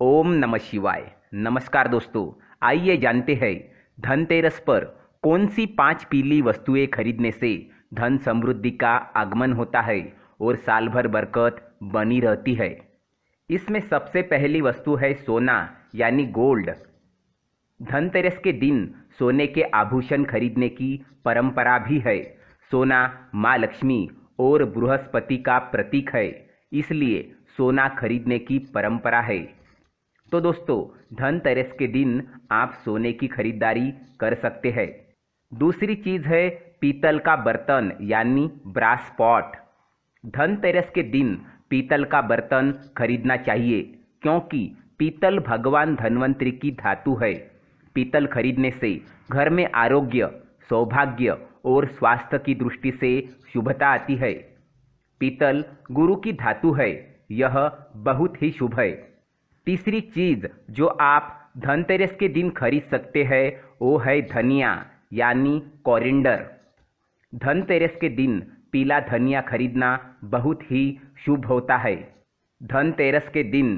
ओम नमः शिवाय नमस्कार दोस्तों आइए जानते हैं धनतेरस पर कौन सी पांच पीली वस्तुएं खरीदने से धन समृद्धि का आगमन होता है और साल भर बरकत बनी रहती है इसमें सबसे पहली वस्तु है सोना यानी गोल्ड धनतेरस के दिन सोने के आभूषण खरीदने की परंपरा भी है सोना माँ लक्ष्मी और बृहस्पति का प्रतीक है इसलिए सोना खरीदने की परंपरा है तो दोस्तों धनतेरस के दिन आप सोने की खरीदारी कर सकते हैं दूसरी चीज है पीतल का बर्तन यानी ब्रास पॉट धनतेरस के दिन पीतल का बर्तन खरीदना चाहिए क्योंकि पीतल भगवान धनवंतरी की धातु है पीतल खरीदने से घर में आरोग्य सौभाग्य और स्वास्थ्य की दृष्टि से शुभता आती है पीतल गुरु की धातु है यह बहुत ही शुभ है तीसरी चीज़ जो आप धनतेरस के दिन खरीद सकते हैं वो है धनिया यानी कॉरिंडर धनतेरस के दिन पीला धनिया खरीदना बहुत ही शुभ होता है धनतेरस के दिन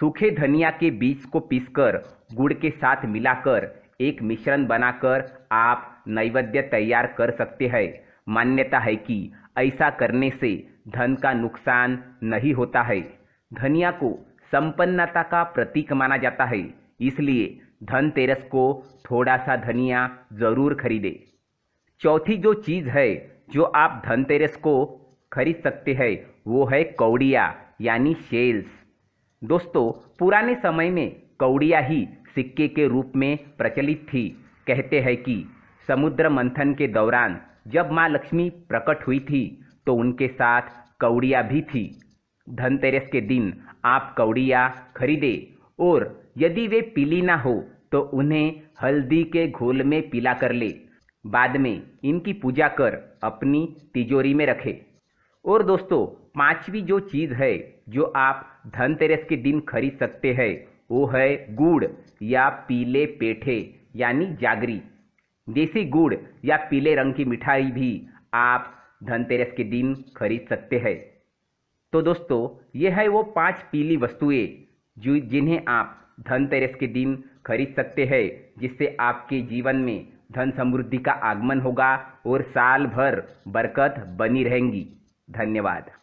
सूखे धनिया के बीज को पीसकर गुड़ के साथ मिलाकर एक मिश्रण बनाकर आप नैवेद्य तैयार कर सकते हैं मान्यता है कि ऐसा करने से धन का नुकसान नहीं होता है धनिया को संपन्नता का प्रतीक माना जाता है इसलिए धनतेरस को थोड़ा सा धनिया जरूर खरीदे चौथी जो चीज़ है जो आप धनतेरस को खरीद सकते हैं वो है कौड़िया यानी शेल्स दोस्तों पुराने समय में कौड़िया ही सिक्के के रूप में प्रचलित थी कहते हैं कि समुद्र मंथन के दौरान जब माँ लक्ष्मी प्रकट हुई थी तो उनके साथ कौड़िया भी थी धनतेरस के दिन आप कौड़िया खरीदें और यदि वे पीली ना हो तो उन्हें हल्दी के घोल में पीला कर ले बाद में इनकी पूजा कर अपनी तिजोरी में रखें और दोस्तों पांचवी जो चीज़ है जो आप धनतेरस के दिन खरीद सकते हैं वो है गुड़ या पीले पेठे यानी जागरी देसी गुड़ या पीले रंग की मिठाई भी आप धनतेरस के दिन खरीद सकते हैं तो दोस्तों ये है वो पांच पीली वस्तुएं जो जिन्हें आप धनतेरस के दिन खरीद सकते हैं जिससे आपके जीवन में धन समृद्धि का आगमन होगा और साल भर बरकत बनी रहेंगी धन्यवाद